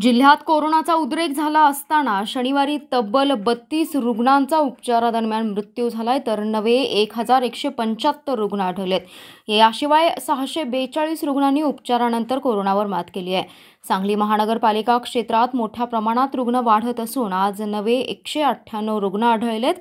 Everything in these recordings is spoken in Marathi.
जिल्ह्यात कोरोनाचा उद्रेक झाला असताना शनिवारी तब्बल बत्तीस रुग्णांचा उपचारादरम्यान मृत्यू झालाय तर नवे एक हजार एकशे पंच्याहत्तर रुग्ण आढळलेत याशिवाय सहाशे बेचाळीस रुग्णांनी उपचारानंतर कोरोनावर मात केली आहे सांगली महानगरपालिका क्षेत्रात मोठ्या प्रमाणात रुग्ण वाढत असून आज नवे एकशे अठ्ठ्याण्णव रुग्ण आढळलेत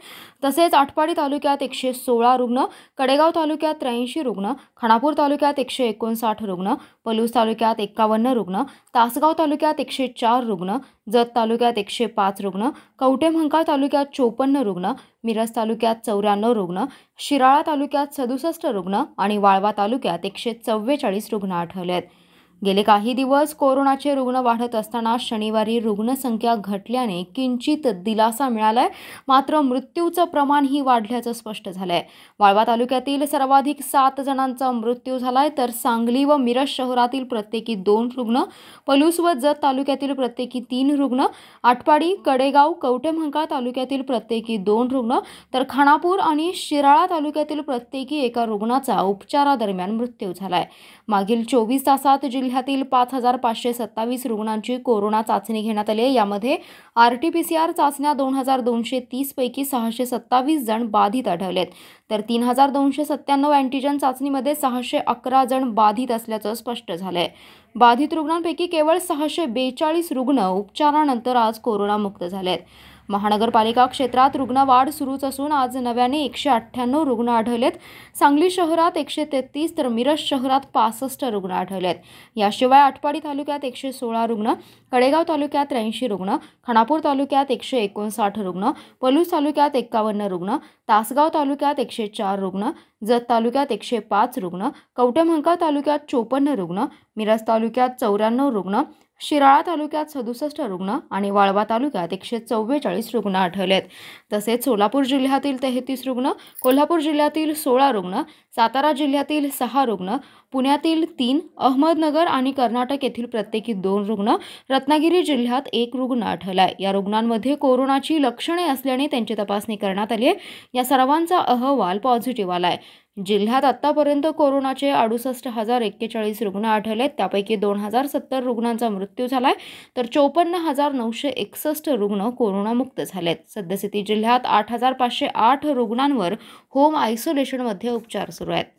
तसेच आटपाडी तालुक्यात एकशे सोळा रुग्ण कडेगाव तालुक्यात त्र्याऐंशी रुग्ण खाणापूर तालुक्यात एकशे एकोणसाठ रुग्ण पलूस तालुक्यात एकावन्न रुग्ण तासगाव तालुक्यात एकशे चार रुग्ण जत तालुक्यात एकशे पाच रुग्ण कवटेमंकाळ तालुक्यात चोपन्न रुग्ण मिरज तालुक्यात चौऱ्याण्णव रुग्ण शिराळा तालुक्यात सदुसष्ट रुग्ण आणि वाळवा तालुक्यात एकशे चव्वेचाळीस रुग्ण आढळले आहेत गेले काही दिवस कोरोनाचे रुग्ण वाढत असताना शनिवारी रुग्णसंख्या घटल्याने किंचित दिलासा मिळालाय मात्र मृत्यूचं प्रमाणही वाढल्याचं स्पष्ट झालंय वाळवा तालुक्यातील सर्वाधिक सात जणांचा मृत्यू झालाय तर सांगली व मिरज शहरातील प्रत्येकी दोन रुग्ण पलूस व जत तालुक्यातील प्रत्येकी तीन रुग्ण आटपाडी कडेगाव कवटेमंका तालुक्यातील प्रत्येकी दोन रुग्ण तर खानापूर आणि शिराळा तालुक्यातील प्रत्येकी एका रुग्णाचा उपचारादरम्यान मृत्यू झालाय मागील चोवीस तासात जिल्ह्यात जिल्ह्यातील पाच हजार पाचशे सत्तावीस रुग्णांची कोरोना चाचणी घेण्यात आली आहे यामध्ये R T P C R चाचण्या दोन हजार दोनशे तीसपैकी सहाशे सत्तावीस जण बाधित आढळलेत तर तीन हजार दोनशे सत्त्याण्णव अँटीजन चाचणीमध्ये सहाशे अकरा जण बाधित असल्याचं स्पष्ट झालंय बाधित रुग्णांपैकी केवळ सहाशे बेचाळीस रुग्ण उपचारानंतर आज कोरोनामुक्त झाले आहेत महानगरपालिका क्षेत्रात रुग्णवाढ सुरूच असून आज नव्याने एकशे अठ्ठ्याण्णव रुग्ण आढळलेत सांगली शहरात एकशे तेहतीस तर मिरज शहरात पासष्ट रुग्ण आढळलेत याशिवाय आटपाडी तालुक्यात एकशे सोळा रुग्ण कडेगाव तालुक्यात त्र्याऐंशी रुग्ण खानापूर तालुक्यात एकशे एकोणसाठ रुग्ण पलूस तालुक्यात एक्कावन्न रुग्ण तासगाव तालुक्यात एकशे चार रुग्ण जत तालुक्यात एकशे पाच रुग्ण कवटेमहंका तालुक्यात चोपन्न रुग्ण मिरज तालुक्यात चौऱ्याण्णव रुग्ण शिराळा तालुक्यात सदुसष्ट रुग्ण आणि वाळवा तालुक्यात एकशे चव्वेचाळीस रुग्ण आहेत तसेच सोलापूर जिल्ह्यातील तेहतीस रुग्ण कोल्हापूर जिल्ह्यातील सोळा रुग्ण सातारा जिल्ह्यातील सहा रुग्ण पुण्यातील तीन अहमदनगर आणि कर्नाटक येथील प्रत्येकी दोन रुग्ण रत्नागिरी जिल्ह्यात एक रुग्ण आहे या रुग्णांमध्ये कोरोनाची लक्षणे असल्याने त्यांची तपासणी करण्यात आली आहे या सर्वांचा अहवाल पॉझिटिव्ह आला आहे जिल्ह्यात आत्तापर्यंत कोरोनाचे अडुसष्ट हजार एक्केचाळीस रुग्ण आढळलेत त्यापैकी दोन हजार सत्तर रुग्णांचा मृत्यू झालाय तर चौपन्न हजार नऊशे एकसष्ट रुग्ण कोरोनामुक्त झालेत सद्यस्थिती जिल्ह्यात आठ हजार पाचशे आठ रुग्णांवर होम आयसोलेशनमध्ये उपचार सुरू आहेत